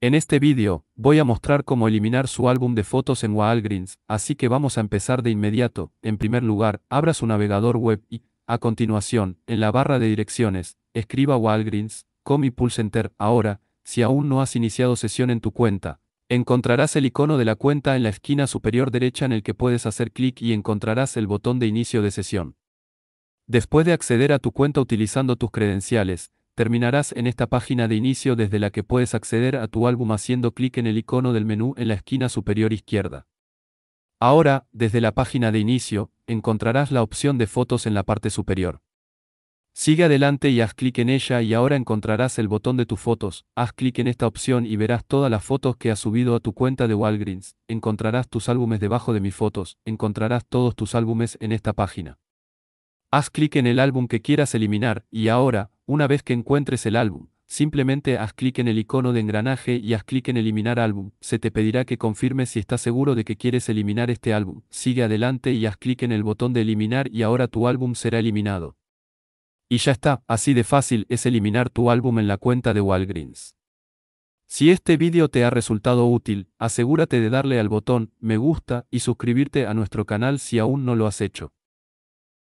En este vídeo, voy a mostrar cómo eliminar su álbum de fotos en Walgreens, así que vamos a empezar de inmediato. En primer lugar, abra su navegador web y, a continuación, en la barra de direcciones, escriba Walgreens.com y pulse Enter. Ahora, si aún no has iniciado sesión en tu cuenta, encontrarás el icono de la cuenta en la esquina superior derecha en el que puedes hacer clic y encontrarás el botón de inicio de sesión. Después de acceder a tu cuenta utilizando tus credenciales, terminarás en esta página de inicio desde la que puedes acceder a tu álbum haciendo clic en el icono del menú en la esquina superior izquierda. Ahora, desde la página de inicio, encontrarás la opción de fotos en la parte superior. Sigue adelante y haz clic en ella y ahora encontrarás el botón de tus fotos, haz clic en esta opción y verás todas las fotos que has subido a tu cuenta de Walgreens, encontrarás tus álbumes debajo de mis fotos, encontrarás todos tus álbumes en esta página. Haz clic en el álbum que quieras eliminar y ahora, una vez que encuentres el álbum, simplemente haz clic en el icono de engranaje y haz clic en eliminar álbum. Se te pedirá que confirmes si estás seguro de que quieres eliminar este álbum. Sigue adelante y haz clic en el botón de eliminar y ahora tu álbum será eliminado. Y ya está, así de fácil es eliminar tu álbum en la cuenta de Walgreens. Si este vídeo te ha resultado útil, asegúrate de darle al botón me gusta y suscribirte a nuestro canal si aún no lo has hecho.